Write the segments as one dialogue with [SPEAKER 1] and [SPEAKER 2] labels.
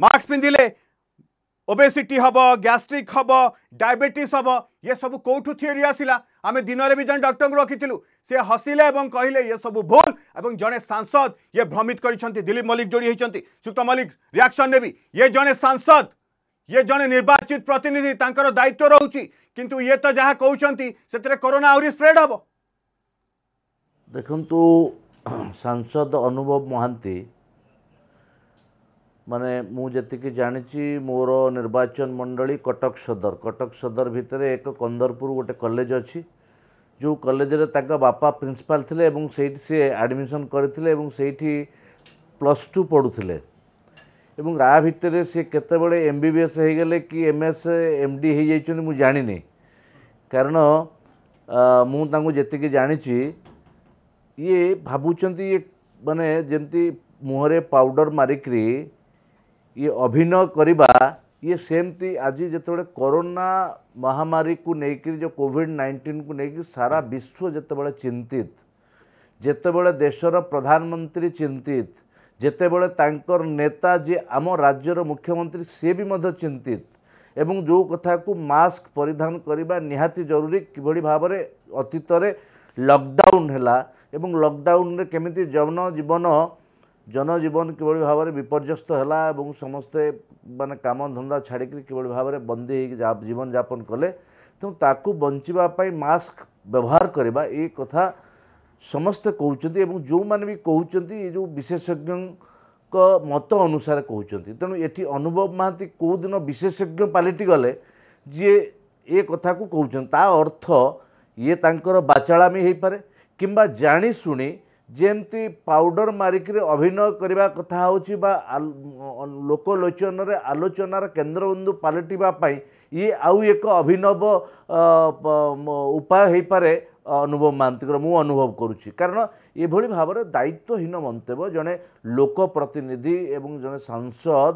[SPEAKER 1] mask पिंधिले obesity हम gastric हम डायबेट हम ये सब कौटू थीओरी आसला आम दिन में भी जन डक्टर को रखी सी हसिले और कहले ये सब भूल और जड़े सांसद ये भ्रमित कर दिलीप मल्लिक जोड़ी होती सुक्त मल्लिक रियाक्शन ने ये जड़े सांसद ये जड़े निर्वाचित प्रतिनिधि तर दायित्व रोचे किंतु ये तो जहाँ कहते से कोरोना आहरी स्प्रेड हम
[SPEAKER 2] देखु सांसद अनुभव महांती ମାନେ ମୁଁ ଯେତିକି ଜାଣିଛି ମୋର ନିର୍ବାଚନ ମଣ୍ଡଳୀ କଟକ ସଦର କଟକ ସଦର ଭିତରେ ଏକ କନ୍ଦରପୁର ଗୋଟେ କଲେଜ ଅଛି ଯେଉଁ କଲେଜରେ ତାଙ୍କ ବାପା ପ୍ରିନ୍ସିପାଲ୍ ଥିଲେ ଏବଂ ସେଇଠି ସିଏ ଆଡ଼ମିସନ୍ କରିଥିଲେ ଏବଂ ସେଇଠି ପ୍ଲସ୍ ଟୁ ପଢ଼ୁଥିଲେ ଏବଂ ତା ଭିତରେ ସିଏ କେତେବେଳେ ଏମ୍ ବି ବି ଏସ୍ ହେଇଗଲେ କି ଏମ୍ ଏସ୍ ଏମ୍ ଡି ହେଇଯାଇଛନ୍ତି ମୁଁ ଜାଣିନି କାରଣ ମୁଁ ତାଙ୍କୁ ଯେତିକି ଜାଣିଛି ଇଏ ଭାବୁଛନ୍ତି ଇଏ ମାନେ ଯେମିତି ମୁହଁରେ ପାଉଡ଼ର ମାରିକରି ଇଏ ଅଭିନୟ କରିବା ଇଏ ସେମିତି ଆଜି ଯେତେବେଳେ କରୋନା ମହାମାରୀକୁ ନେଇକରି ଯେଉଁ କୋଭିଡ଼ ନାଇଣ୍ଟିନ୍କୁ ନେଇକି ସାରା ବିଶ୍ୱ ଯେତେବେଳେ ଚିନ୍ତିତ ଯେତେବେଳେ ଦେଶର ପ୍ରଧାନମନ୍ତ୍ରୀ ଚିନ୍ତିତ ଯେତେବେଳେ ତାଙ୍କର ନେତା ଯିଏ ଆମ ରାଜ୍ୟର ମୁଖ୍ୟମନ୍ତ୍ରୀ ସିଏ ବି ମଧ୍ୟ ଚିନ୍ତିତ ଏବଂ ଯେଉଁ କଥାକୁ ମାସ୍କ ପରିଧାନ କରିବା ନିହାତି ଜରୁରୀ କିଭଳି ଭାବରେ ଅତୀତରେ ଲକଡାଉନ୍ ହେଲା ଏବଂ ଲକଡାଉନ୍ରେ କେମିତି ଜନଜୀବନ ଜନଜୀବନ କିଭଳି ଭାବରେ ବିପର୍ଯ୍ୟସ୍ତ ହେଲା ଏବଂ ସମସ୍ତେ ମାନେ କାମଧନ୍ଦା ଛାଡ଼ିକରି କିଭଳି ଭାବରେ ବନ୍ଦୀ ହେଇକି ଜୀବନଯାପନ କଲେ ତେଣୁ ତାକୁ ବଞ୍ଚିବା ପାଇଁ ମାସ୍କ ବ୍ୟବହାର କରିବା ଏ କଥା ସମସ୍ତେ କହୁଛନ୍ତି ଏବଂ ଯେଉଁମାନେ ବି କହୁଛନ୍ତି ଏ ଯେଉଁ ବିଶେଷଜ୍ଞଙ୍କ ମତ ଅନୁସାରେ କହୁଛନ୍ତି ତେଣୁ ଏଠି ଅନୁଭବ ମହାନ୍ତି କେଉଁଦିନ ବିଶେଷଜ୍ଞ ପାଲିଟିଗଲେ ଯିଏ ଏ କଥାକୁ କହୁଛନ୍ତି ତା ଅର୍ଥ ଇଏ ତାଙ୍କର ବାଚାଳାମୀ ହେଇପାରେ କିମ୍ବା ଜାଣିଶୁଣି ଯେମିତି ପାଉଡ଼ର ମାରିକିରି ଅଭିନୟ କରିବା କଥା ହେଉଛି ବା ଲୋକଲୋଚନରେ ଆଲୋଚନାର କେନ୍ଦ୍ରବିନ୍ଦୁ ପାଲଟିବା ପାଇଁ ଇଏ ଆଉ ଏକ ଅଭିନବ ଉପାୟ ହେଇପାରେ ଅନୁଭବ ମହାନ୍ତିଙ୍କର ମୁଁ ଅନୁଭବ କରୁଛି କାରଣ ଏଭଳି ଭାବରେ ଦାୟିତ୍ୱହୀନ ମନ୍ତବ୍ୟ ଜଣେ ଲୋକପ୍ରତିନିଧି ଏବଂ ଜଣେ ସାଂସଦ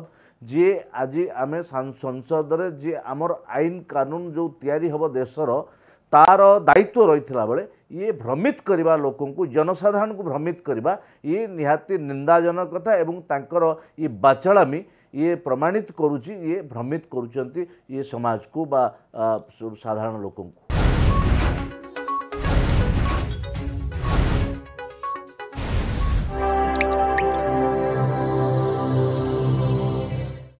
[SPEAKER 2] ଯିଏ ଆଜି ଆମେ ସଂସଦରେ ଯିଏ ଆମର ଆଇନ କାନୁନ ଯେଉଁ ତିଆରି ହେବ ଦେଶର ତା'ର ଦାୟିତ୍ୱ ରହିଥିଲା ବେଳେ ଇଏ ଭ୍ରମିତ କରିବା ଲୋକଙ୍କୁ ଜନସାଧାରଣଙ୍କୁ ଭ୍ରମିତ କରିବା ଇଏ ନିହାତି ନିନ୍ଦାଜନକ କଥା ଏବଂ ତାଙ୍କର ଇଏ ବାଚାଳାମୀ ଇଏ ପ୍ରମାଣିତ କରୁଛି ଇଏ ଭ୍ରମିତ କରୁଛନ୍ତି ଇଏ ସମାଜକୁ ବା ସାଧାରଣ ଲୋକଙ୍କୁ